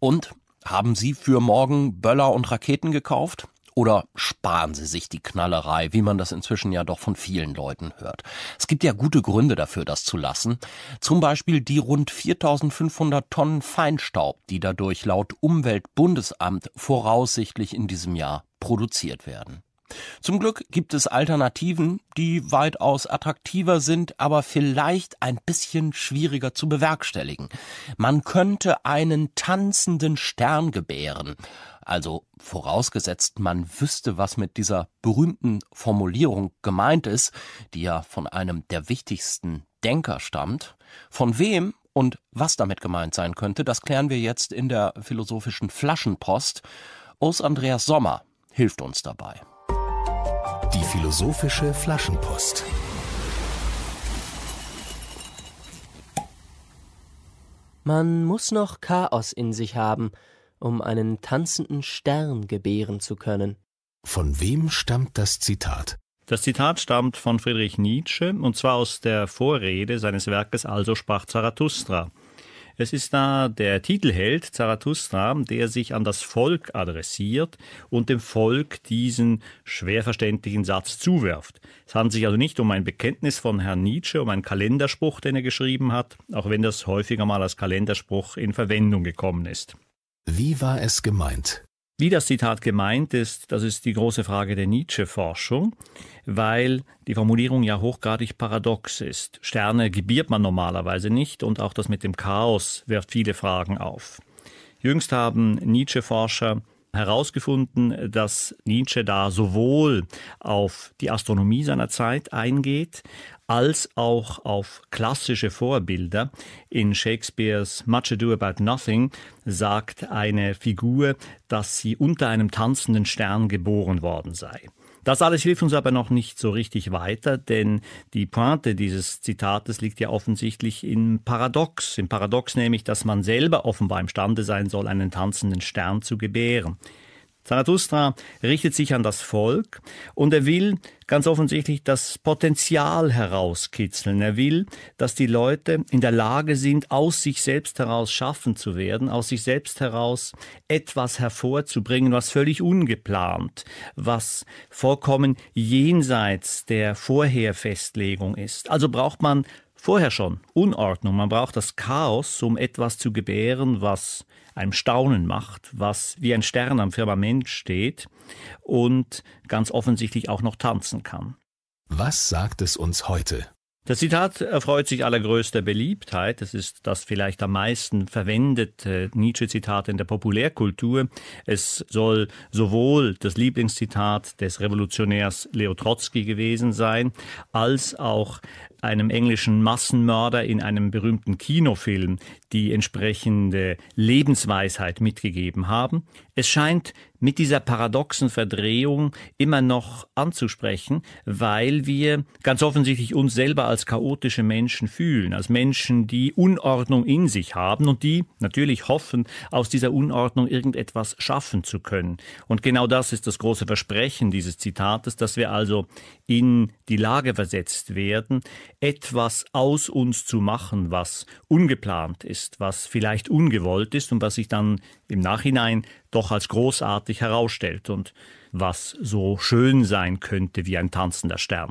Und haben Sie für morgen Böller und Raketen gekauft? Oder sparen Sie sich die Knallerei, wie man das inzwischen ja doch von vielen Leuten hört. Es gibt ja gute Gründe dafür, das zu lassen. Zum Beispiel die rund 4500 Tonnen Feinstaub, die dadurch laut Umweltbundesamt voraussichtlich in diesem Jahr produziert werden. Zum Glück gibt es Alternativen, die weitaus attraktiver sind, aber vielleicht ein bisschen schwieriger zu bewerkstelligen. Man könnte einen tanzenden Stern gebären. Also vorausgesetzt, man wüsste, was mit dieser berühmten Formulierung gemeint ist, die ja von einem der wichtigsten Denker stammt. Von wem und was damit gemeint sein könnte, das klären wir jetzt in der philosophischen Flaschenpost. Os Andreas Sommer hilft uns dabei. Philosophische Flaschenpost. Man muss noch Chaos in sich haben, um einen tanzenden Stern gebären zu können. Von wem stammt das Zitat? Das Zitat stammt von Friedrich Nietzsche und zwar aus der Vorrede seines Werkes Also sprach Zarathustra. Es ist da der Titelheld Zarathustra, der sich an das Volk adressiert und dem Volk diesen schwer verständlichen Satz zuwerft. Es handelt sich also nicht um ein Bekenntnis von Herrn Nietzsche, um einen Kalenderspruch, den er geschrieben hat, auch wenn das häufiger mal als Kalenderspruch in Verwendung gekommen ist. Wie war es gemeint? Wie das Zitat gemeint ist, das ist die große Frage der Nietzsche-Forschung, weil die Formulierung ja hochgradig paradox ist. Sterne gebiert man normalerweise nicht und auch das mit dem Chaos wirft viele Fragen auf. Jüngst haben Nietzsche-Forscher herausgefunden, dass Nietzsche da sowohl auf die Astronomie seiner Zeit eingeht, als auch auf klassische Vorbilder. In Shakespeares Much Ado About Nothing sagt eine Figur, dass sie unter einem tanzenden Stern geboren worden sei. Das alles hilft uns aber noch nicht so richtig weiter, denn die Pointe dieses Zitates liegt ja offensichtlich im Paradox. Im Paradox nämlich, dass man selber offenbar imstande sein soll, einen tanzenden Stern zu gebären. Zarathustra richtet sich an das Volk und er will ganz offensichtlich das Potenzial herauskitzeln. Er will, dass die Leute in der Lage sind, aus sich selbst heraus schaffen zu werden, aus sich selbst heraus etwas hervorzubringen, was völlig ungeplant, was vollkommen jenseits der Vorherfestlegung ist. Also braucht man Vorher schon Unordnung, man braucht das Chaos, um etwas zu gebären, was einem Staunen macht, was wie ein Stern am Firmament steht und ganz offensichtlich auch noch tanzen kann. Was sagt es uns heute? Das Zitat erfreut sich allergrößter Beliebtheit. Es ist das vielleicht am meisten verwendete Nietzsche-Zitat in der Populärkultur. Es soll sowohl das Lieblingszitat des Revolutionärs Leo Trotsky gewesen sein, als auch einem englischen Massenmörder in einem berühmten Kinofilm die entsprechende Lebensweisheit mitgegeben haben. Es scheint mit dieser paradoxen Verdrehung immer noch anzusprechen, weil wir ganz offensichtlich uns selber als als chaotische Menschen fühlen, als Menschen, die Unordnung in sich haben und die natürlich hoffen, aus dieser Unordnung irgendetwas schaffen zu können. Und genau das ist das große Versprechen dieses Zitates, dass wir also in die Lage versetzt werden, etwas aus uns zu machen, was ungeplant ist, was vielleicht ungewollt ist und was sich dann im Nachhinein doch als großartig herausstellt und was so schön sein könnte wie ein tanzender Stern.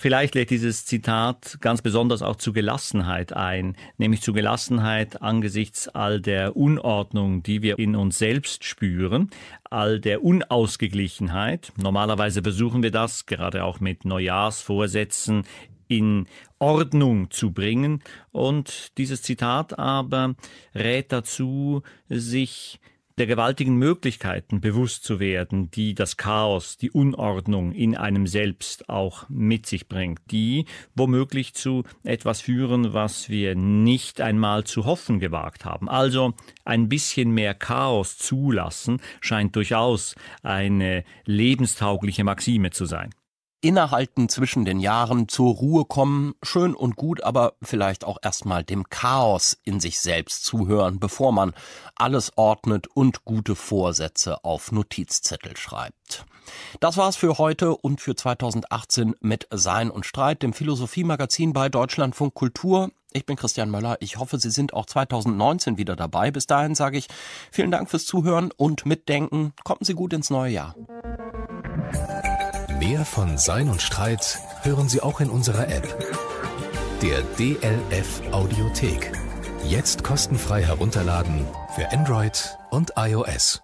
Vielleicht lädt dieses Zitat ganz besonders auch zu Gelassenheit ein, nämlich zu Gelassenheit angesichts all der Unordnung, die wir in uns selbst spüren, all der Unausgeglichenheit. Normalerweise versuchen wir das, gerade auch mit Neujahrsvorsätzen, in Ordnung zu bringen. Und dieses Zitat aber rät dazu, sich der gewaltigen Möglichkeiten bewusst zu werden, die das Chaos, die Unordnung in einem selbst auch mit sich bringt, die womöglich zu etwas führen, was wir nicht einmal zu hoffen gewagt haben. Also ein bisschen mehr Chaos zulassen scheint durchaus eine lebenstaugliche Maxime zu sein. Innehalten zwischen den Jahren, zur Ruhe kommen, schön und gut, aber vielleicht auch erstmal dem Chaos in sich selbst zuhören, bevor man alles ordnet und gute Vorsätze auf Notizzettel schreibt. Das war's für heute und für 2018 mit Sein und Streit, dem Philosophiemagazin bei Deutschlandfunk Kultur. Ich bin Christian Möller. Ich hoffe, Sie sind auch 2019 wieder dabei. Bis dahin sage ich vielen Dank fürs Zuhören und Mitdenken. Kommen Sie gut ins neue Jahr. Mehr von Sein und Streit hören Sie auch in unserer App, der DLF Audiothek. Jetzt kostenfrei herunterladen für Android und iOS.